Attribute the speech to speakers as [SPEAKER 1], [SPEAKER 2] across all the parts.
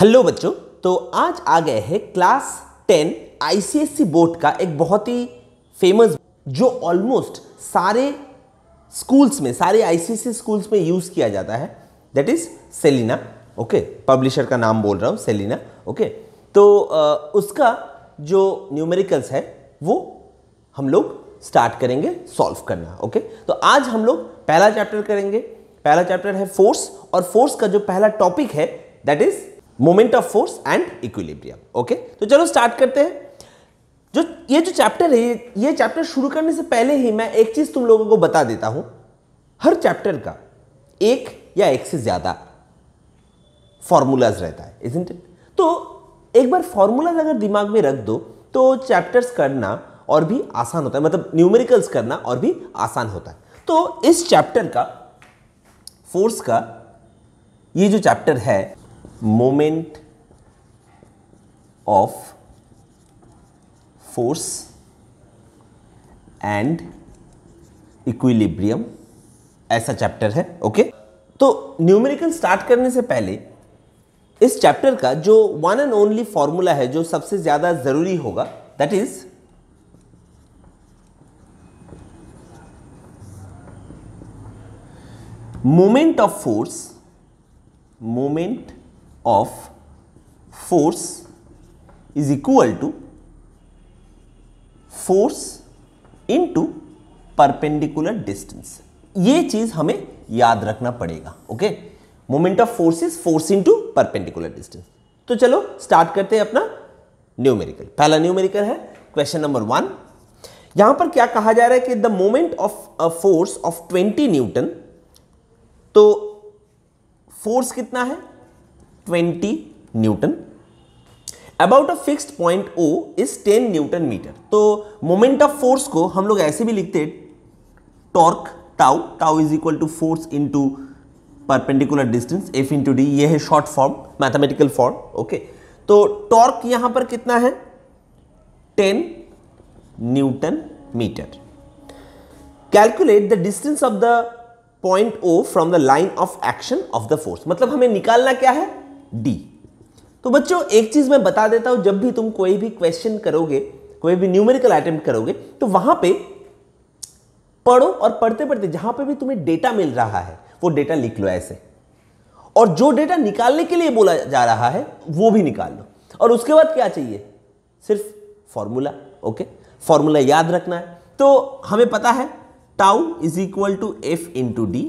[SPEAKER 1] Hello बच्चों तो आज आ गए हैं क्लास टेन आईसीएससी बोर्ड का एक बहुत ही फेमस जो ऑलमोस्ट सारे स्कूल्स में सारे आईसीएससी स्कूल्स में यूज़ किया जाता है that is Selina okay publisher का नाम बोल रहा हूँ सेलिना ओके तो आ, उसका जो न्यूमेरिकल्स है वो हम लोग स्टार्ट करेंगे सॉल्व करना ओके तो आज हम लोग पहला चैप्टर करेंगे पहला चैप्टर है फोर्स और फोर्स का जो पहला टॉपिक है that is moment of force and equilibrium okay तो चलो स्टार्ट करते हैं जो ये जो चैप्टर है ये चैप्टर शुरू करने से पहले ही मैं एक चीज़ तुम लोगों को बता देता हूं हर चैप्टर का एक या एक से ज़्यादा फॉर्मूलाज रहता है इज इट तो एक बार फॉर्मूलाज अगर दिमाग में रख दो तो चैप्टर्स करना और भी आसान होता है मतलब न्यूमेरिकल्स करना और भी आसान होता है तो इस चैप्टर का फोर्स का ये जो चैप्टर है moment of force and equilibrium ऐसा चैप्टर है ओके तो न्यूमेरिकल स्टार्ट करने से पहले इस चैप्टर का जो वन एंड ओनली फॉर्मूला है जो सबसे ज्यादा जरूरी होगा that is moment of force moment of force is equal to force into perpendicular distance. ये चीज हमें याद रखना पड़ेगा okay moment of force is force to perpendicular distance तो चलो स्टार्ट करते हैं अपना न्यूमेरिकल पहला न्यूमेरिकल है क्वेश्चन नंबर वन यहां पर क्या कहा जा रहा है कि the moment of a force of 20 newton तो फोर्स कितना है 20 newton about a fix point O is 10 newton metre तो मोमेंट ऑफ फोर्स को हम लोग ऐसे भी लिखते हैं torque tau tau is equal to force into perpendicular distance F into D ये है short form mathematical form okay तो टॉर्क यहां पर कितना है ten newton metre calculate the distance of the point O from the line of action of the force मतलब हमें निकालना क्या है डी तो बच्चों एक चीज़ मैं बता देता हूं जब भी तुम कोई भी क्वेश्चन करोगे कोई भी न्यूमेरिकल अटेम्प्ट करोगे तो वहां पे पढ़ो और पढ़ते पढ़ते जहां पे भी तुम्हें डेटा मिल रहा है वो डेटा लिख लो ऐसे और जो डेटा निकालने के लिए बोला जा रहा है वो भी निकाल लो और उसके बाद क्या चाहिए सिर्फ फॉर्मूला ओके फॉर्मूला याद रखना है तो हमें पता है tau is equal to F into D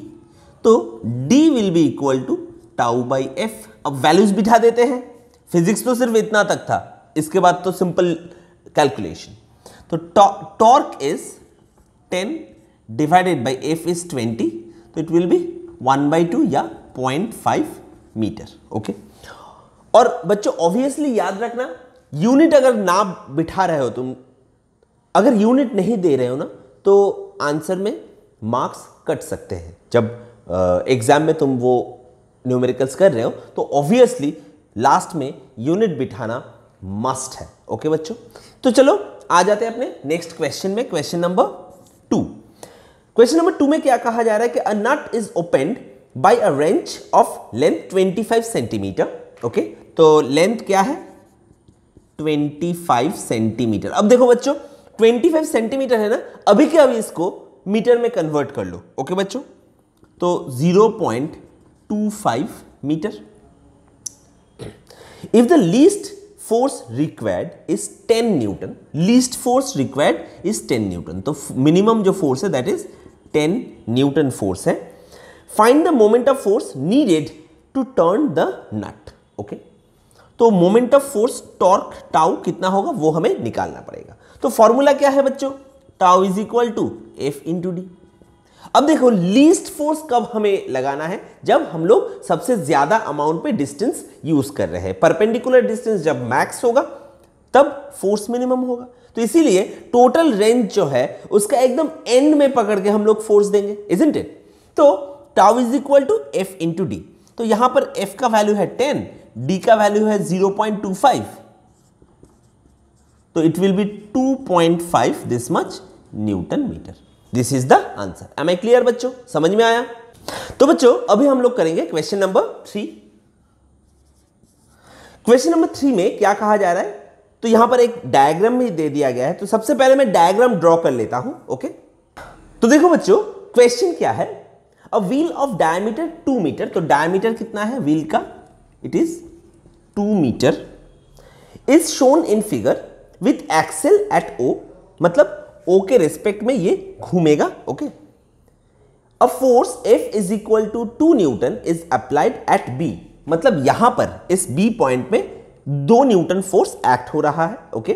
[SPEAKER 1] तो D will be equal to tau by F अब वैल्यूज बिठा देते हैं फिजिक्स तो सिर्फ इतना तक था इसके बाद तो सिंपल कैलकुलेशन तो torque is 10 divided by F is 20 तो it will be 1 by two या 0.5 मीटर ओके और बच्चों ऑब्वियसली याद रखना यूनिट अगर ना बिठा रहे हो तुम अगर यूनिट नहीं दे रहे हो ना तो आंसर में मार्क्स कट सकते हैं जब एग्ज़ाम में तुम वो न्यूमेरिकल्स कर रहे हो तो ऑब्वियसली लास्ट में यूनिट बिठाना मस्ट है ओके बच्चों तो चलो आ जाते हैं अपने नेक्स्ट क्वेश्चन में question number two question number two में क्या कहा जा रहा है कि a nut is opened by a wrench of length 25 centimetre okay तो लेंथ क्या है 25 सेंटीमीटर अब देखो बच्चों 25 सेंटीमीटर है ना अभी के अभी इसको मीटर में कन्वर्ट कर लो ओके बच्चों तो point 2.25 meter. If the least force required is 10 Newton, least force required is 10 Newton. तो minimum जो force है that is 10 Newton force है. Find the moment of force needed to turn the nut. Okay. तो moment of force torque tau कितना होगा वो हमें निकालना पड़ेगा तो फॉर्मूला क्या है बच्चों tau is equal to F into D अब देखो लीस्ट फोर्स कब हमें लगाना है जब हम लोग सबसे ज़्यादा अमाउंट पे डिस्टेंस यूज़ कर रहे हैं परपेंडिकुलर डिस्टेंस जब मैक्स होगा तब फोर्स मिनिमम होगा तो इसीलिए टोटल रेंज जो है उसका एकदम एंड में पकड़ के हम लोग फोर्स देंगे इजेंट इट तो tau is equal to F to D तो यहां पर एफ का वैल्यू है टेन डी का वैल्यू है जीरो पॉइंट टू फाइव तो it will be two point five this much newton metre this is the answer am I clear बच्चों समझ में आया तो बच्चों अभी हम लोग करेंगे question number three question number three में क्या कहा जा रहा है तो यहां पर एक डायग्राम भी दे दिया गया है तो सबसे पहले मैं डायग्राम ड्रॉ कर लेता हूं ओके तो देखो बच्चों क्वेश्चन क्या है a wheel of diameter two metre तो डायमीटर कितना है व्हील का it is two metre is shown in figure with axle at O मतलब ओ के रेस्पेक्ट में ये घूमेगा okay a force F is equal to two newton is applied at B मतलब यहां पर इस बी पॉइंट में दो न्यूटन फोर्स एक्ट हो रहा है okay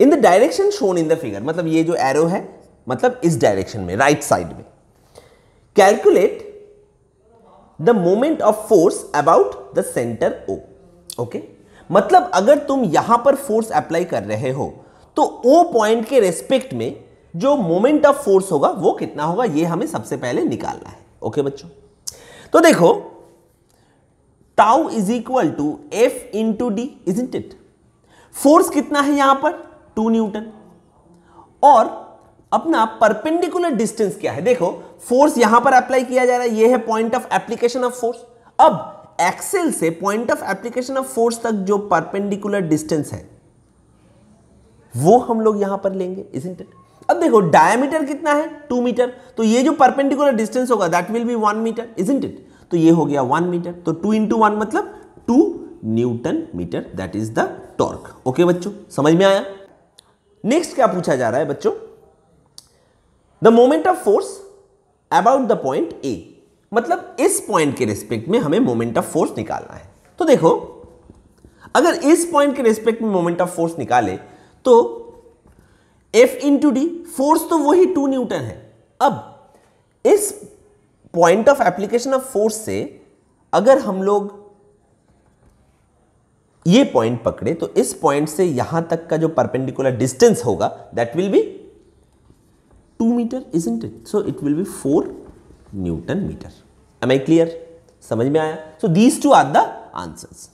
[SPEAKER 1] in the direction shown in the figure मतलब ये जो एरो है मतलब इस डायरेक्शन में राइट right साइड में calculate the moment of force about the centre O okay मतलब अगर तुम यहां पर फोर्स अप्लाई कर रहे हो तो ओ पॉइंट के रेस्पेक्ट में जो मोमेंट ऑफ फोर्स होगा वो कितना होगा ये हमें सबसे पहले निकालना है ओके बच्चों तो देखो tau is equal to F into D is it force कितना है यहां पर टू न्यूटन और अपना परपेंडिकुलर डिस्टेंस क्या है देखो फोर्स यहां पर अप्लाई किया जा रहा है ये है point of application of force अब एक्सेल से point of application of force तक जो परपेंडिकुलर डिस्टेंस है वो हम लोग यहां पर लेंगे इजेंट अब देखो डायमीटर कितना है टू मीटर तो ये जो परपेंडिकुलर डिस्टेंस होगा that will be one metre isn't it तो ये हो गया वन मीटर तो टू इंटू वन मतलब two newton metre that is the torque okay बच्चों समझ में आया नेक्स्ट क्या पूछा जा रहा है बच्चों the moment of force about the point A मतलब इस पॉइंट के रिस्पेक्ट में हमें मोमेंट ऑफ फोर्स निकालना है तो देखो अगर इस पॉइंट के रिस्पेक्ट में मोमेंट ऑफ फोर्स निकाले तो F इंटू डी फोर्स तो वही टू न्यूटन है अब इस point of application of force से अगर हम लोग ये पॉइंट पकड़े तो इस पॉइंट से यहां तक का जो परपेंडिकुलर डिस्टेंस होगा that will be two metre isn't it so it will be four newton metre am I clear समझ में आया so these two are the answers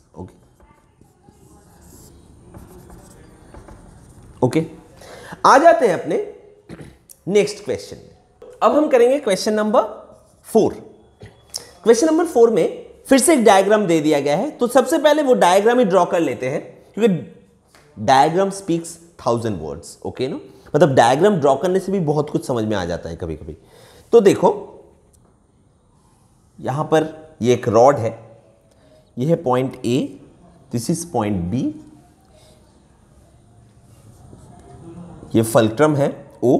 [SPEAKER 1] okay आ जाते हैं अपने नेक्स्ट क्वेश्चन में अब हम करेंगे question number four question number four में फिर से एक डायग्राम दे दिया गया है तो सबसे पहले वो डायग्राम ही ड्रॉ कर लेते हैं क्योंकि diagram speaks thousand words okay ना मतलब डायग्राम ड्रॉ करने से भी बहुत कुछ समझ में आ जाता है कभी कभी तो देखो यहां पर ये एक रॉड है यह है point A this is point B ये फलक्रम है O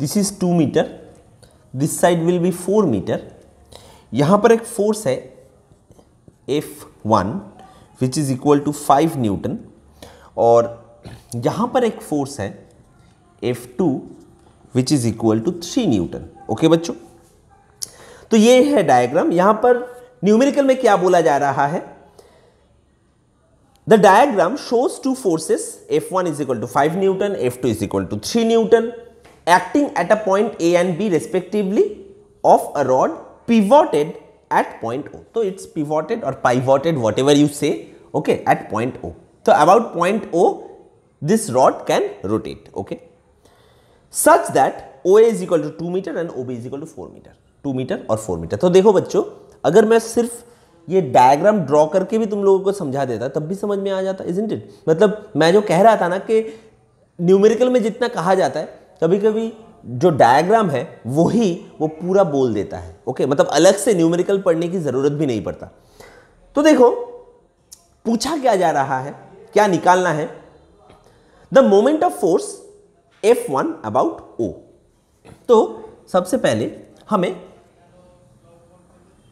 [SPEAKER 1] this is two metre this side will be four metre यहाँ पर एक फोर्स है F one which is equal to five newton और यहाँ पर एक फोर्स है F two which is equal to three newton okay बच्चों तो ये है डायग्राम यहाँ पर न्यूमेरिकल में क्या बोला जा रहा है The diagram shows two forces F1 is equal to 5 Newton, F2 is equal to 3 Newton acting at a point A and B respectively of a rod pivoted at point O. So, it is pivoted or pivoted whatever you say okay, at point O. So, about point O this rod can rotate okay, such that OA is equal to 2 meter and OB is equal to 4 meter, 2 meter or 4 meter. So, देखो बच्चों अगर मैं सिर्फ ये diagram draw करके भी तुम लोगों को समझा देता तब भी समझ में आ जाता इंट इट मतलब मैं जो कह रहा था ना कि न्यूमेरिकल में जितना कहा जाता है कभी कभी जो डायग्राम है वही वो, वो पूरा बोल देता है ओके मतलब अलग से न्यूमेरिकल पढ़ने की ज़रूरत भी नहीं पड़ता तो देखो पूछा क्या जा रहा है क्या निकालना है the moment of force F one about O तो सबसे पहले हमें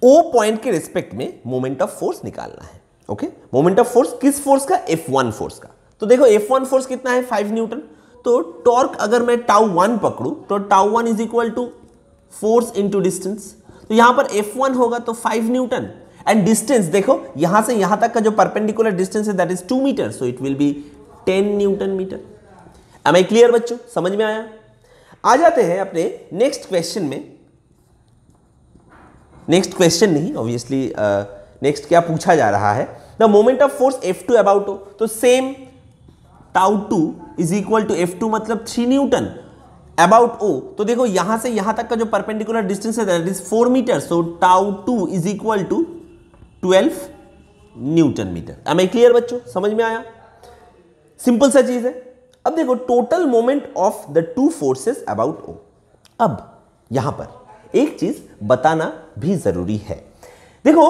[SPEAKER 1] ओ पॉइंट के रिस्पेक्ट में मोमेंट ऑफ फोर्स निकालना है ओके मोमेंट ऑफ फोर्स किस फोर्स का एफ वन फोर्स का तो देखो एफ वन फोर्स कितना है फाइव न्यूटन तो टॉर्क अगर मैं टाउ वन पकड़ू तो tau one is equal to force into distance तो यहां पर एफ वन होगा तो फाइव न्यूटन एंड डिस्टेंस देखो यहां से यहां तक का जो परपेंडिकुलर डिस्टेंस है that is two metre so it will be ten newton metre am I clear बच्चों समझ में आया आ जाते हैं अपने नेक्स्ट क्वेश्चन में नेक्स्ट क्वेश्चन नहीं ऑब्वियसली नेक्स्ट uh, क्या पूछा जा रहा है the moment of force F two about O तो same tau two is equal to F two मतलब थ्री न्यूटन अबाउट ओ तो देखो यहां से यहां तक का जो परपेंडिकुलर डिस्टेंस है that is four metre so tau two is equal to twelve newton metre am I clear बच्चों समझ में आया सिंपल सा चीज है अब देखो total moment of the two forces about O अब यहां पर एक चीज बताना भी जरूरी है देखो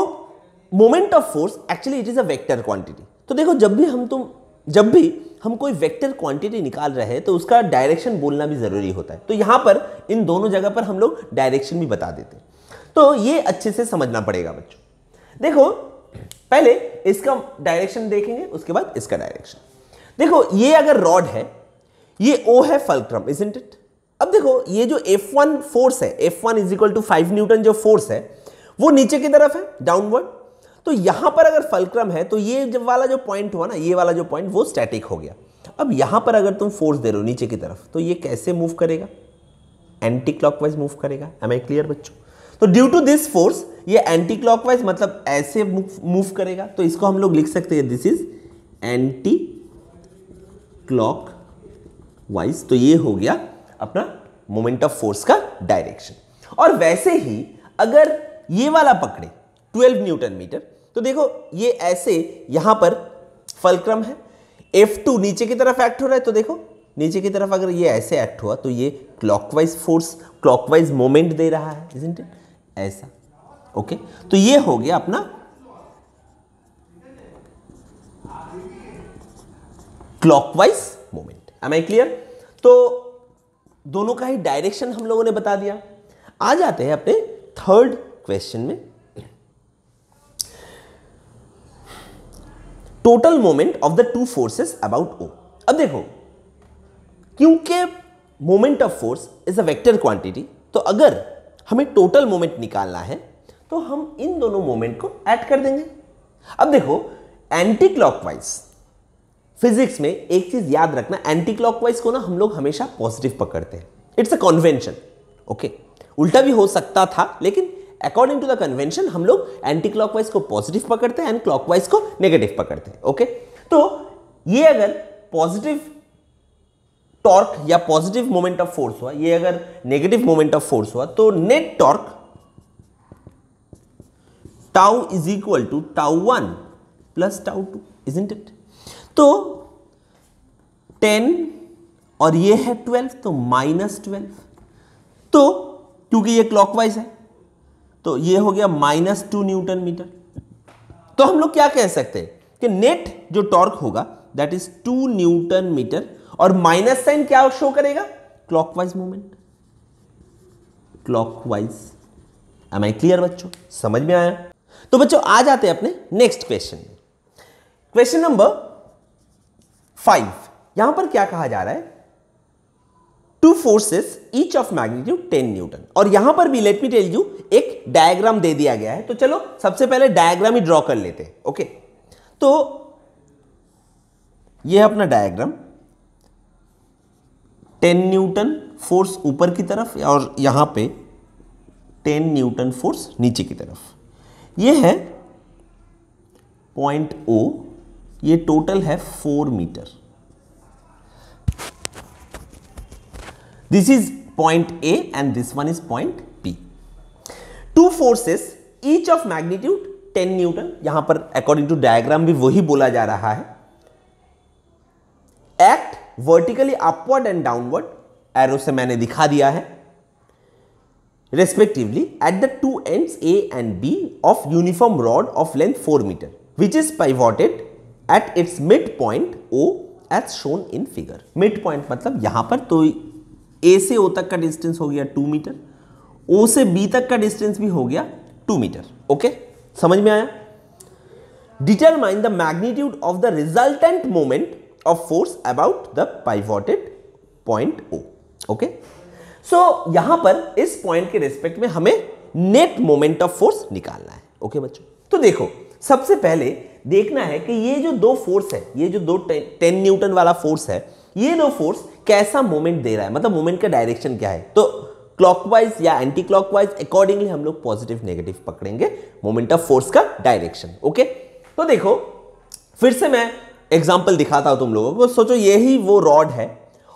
[SPEAKER 1] moment of force actually it is a vector quantity तो देखो जब भी हम तुम जब भी हम कोई वेक्टर क्वांटिटी निकाल रहे हैं तो उसका डायरेक्शन बोलना भी ज़रूरी होता है तो यहां पर इन दोनों जगह पर हम लोग डायरेक्शन भी बता देते हैं तो ये अच्छे से समझना पड़ेगा बच्चों देखो पहले इसका डायरेक्शन देखेंगे उसके बाद इसका डायरेक्शन देखो ये अगर रॉड है ये ओ है फलक्रम इज इंट इट अब देखो ये जो F1 फोर्स है F1 one is equal to five newton जो फोर्स है वो नीचे की तरफ है डाउनवर्ड तो यहां पर अगर फलक्रम है तो ये जब वाला जो पॉइंट हुआ ना ये वाला जो पॉइंट वो स्टैटिक हो गया अब यहां पर अगर तुम फोर्स दे रहे हो नीचे की तरफ तो ये कैसे मूव करेगा एंटी क्लॉकवाइज मूव करेगा एम आई क्लियर बच्चों तो ड्यू टू दिस फोर्स ये एंटी क्लॉकवाइज मतलब ऐसे मूव करेगा तो इसको हम लोग लिख सकते हैं this is anticlockwise तो ये हो गया अपना मोमेंट ऑफ फोर्स का डायरेक्शन और वैसे ही अगर ये वाला पकड़े 12 न्यूटन मीटर तो देखो ये ऐसे यहां पर फलक्रम है F2 नीचे की तरफ एक्ट हो रहा है तो देखो नीचे की तरफ अगर ये ऐसे एक्ट हुआ तो ये क्लॉकवाइज फोर्स क्लॉकवाइज मोमेंट दे रहा है इजेंट इट ऐसा ओके तो ये हो गया अपना clockwise moment am I clear तो दोनों का ही डायरेक्शन हम लोगों ने बता दिया आ जाते हैं अपने थर्ड क्वेश्चन में total moment of the two forces about O अब देखो क्योंकि moment of force is a vector quantity तो अगर हमें टोटल मोमेंट निकालना है तो हम इन दोनों मोमेंट को ऐड कर देंगे अब देखो एंटी क्लॉकवाइज फिजिक्स में एक चीज याद रखना एंटी क्लॉकवाइज को ना हम लोग हमेशा पॉजिटिव पकड़ते हैं इट्स अ कॉन्वेंशन ओके उल्टा भी हो सकता था लेकिन अकॉर्डिंग टू द कन्वेंशन हम लोग एंटी क्लॉकवाइज को पॉजिटिव पकड़ते हैं एंड क्लॉकवाइज को नेगेटिव पकड़ते हैं ओके तो ये अगर पॉजिटिव टॉर्क या पॉजिटिव मोमेंट ऑफ फोर्स हुआ ये अगर नेगेटिव मोमेंट ऑफ फोर्स हुआ तो net torque tau is equal to tau one plus tau two is isn't it तो टेन और ये है ट्वेल्व तो माइनस ट्वेल्व तो क्योंकि ये क्लॉकवाइज है तो ये हो गया माइनस टू न्यूटन मीटर तो हम लोग क्या कह सकते हैं कि नेट जो टॉर्क होगा that is two newton metre और माइनस साइन क्या शो करेगा clockwise movement clockwise am I clear बच्चों समझ में आया तो बच्चों आ जाते हैं अपने next question question number five यहां पर क्या कहा जा रहा है two forces each of magnitude ten newton और यहां पर भी लेट मी टेल यू एक डायग्राम दे दिया गया है तो चलो सबसे पहले डायग्राम ही ड्रॉ कर लेते हैं ओके तो यह अपना डायग्राम 10 न्यूटन फोर्स ऊपर की तरफ और यहां पे 10 न्यूटन फोर्स नीचे की तरफ यह है पॉइंट ओ ये टोटल है four metre this is point A and this one is point B two forces each of magnitude ten newton यहां पर अकॉर्डिंग टू डायग्राम भी वही बोला जा रहा है act vertically upward and downward arrow से मैंने दिखा दिया है respectively at the two end A and B of uniform rod of length four metre which is pivoted at its mid point O as shown in figure mid point मतलब यहां पर तो ए से ओ तक का डिस्टेंस हो गया टू मीटर ओ से बी तक का डिस्टेंस भी हो गया टू मीटर ओके समझ में आया determine the magnitude of the resultant moment of force about the pivoted point O okay so यहां पर इस पॉइंट के रेस्पेक्ट में हमें नेट मोमेंट ऑफ फोर्स निकालना है ओके okay, बच्चों तो देखो सबसे पहले देखना है कि ये जो दो फोर्स है ये जो दो टेन न्यूटन वाला फोर्स है ये दो फोर्स कैसा मोमेंट दे रहा है मतलब मोमेंट का डायरेक्शन क्या है तो क्लॉकवाइज या एंटी क्लॉकवाइज अकॉर्डिंगली हम लोग पॉजिटिव नेगेटिव पकड़ेंगे मोमेंट ऑफ फोर्स का डायरेक्शन ओके तो देखो फिर से मैं एग्जाम्पल दिखाता हूं तुम लोगों को सोचो यही वो रॉड है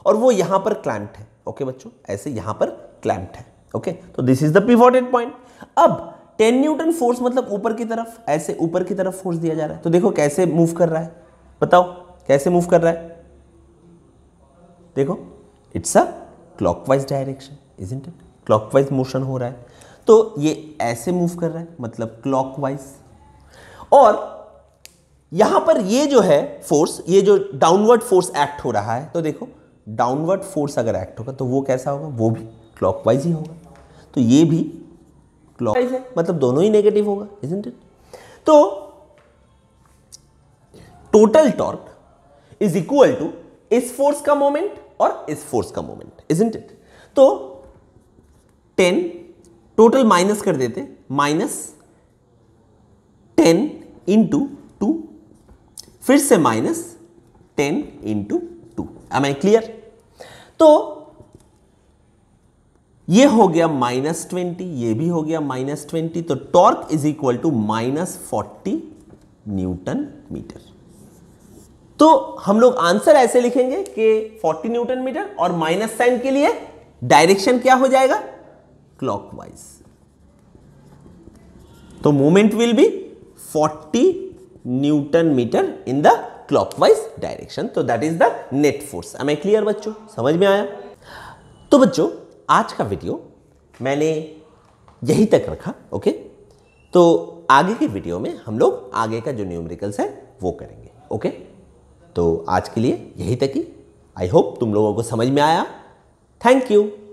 [SPEAKER 1] और वो यहां पर क्लैम्प्ट है ओके बच्चों ऐसे यहां पर क्लैम्प्ट है ओके तो this is the pivoted point अब टेन न्यूटन फोर्स मतलब ऊपर की तरफ ऐसे ऊपर की तरफ फोर्स दिया जा रहा है तो देखो कैसे मूव कर रहा है बताओ कैसे मूव कर रहा है देखो it's a clockwise direction isn't it it clockwise motion हो रहा है तो ये ऐसे मूव कर रहा है मतलब क्लॉकवाइज और यहां पर ये जो है फोर्स ये जो डाउनवर्ड फोर्स एक्ट हो रहा है तो देखो डाउनवर्ड फोर्स अगर एक्ट होगा तो वो कैसा होगा वो भी क्लॉकवाइज ही होगा तो ये भी क्लॉकवाइज है मतलब दोनों ही नेगेटिव होगा इजेंट इट तो total torque is equal to इस फोर्स का मोमेंट और इस फोर्स का मोमेंट इजेंट इट तो 10 टोटल माइनस कर देते माइनस 10 इंटू टू फिर से minus 10 into two am I clear तो ये हो गया माइनस ट्वेंटी ये भी हो गया माइनस ट्वेंटी तो torque is equal to minus forty newton metre तो हम लोग आंसर ऐसे लिखेंगे कि 40 न्यूटन मीटर और माइनस साइन के लिए डायरेक्शन क्या हो जाएगा क्लॉकवाइज तो moment will be 40 newton metre in the clockwise direction तो that is the net force am I clear बच्चों समझ में आया तो बच्चों आज का वीडियो मैंने यहीं तक रखा ओके तो आगे के वीडियो में हम लोग आगे का जो न्यूमरिकल्स है वो करेंगे ओके तो आज के लिए यहीं तक ही आई होप तुम लोगों को समझ में आया थैंक यू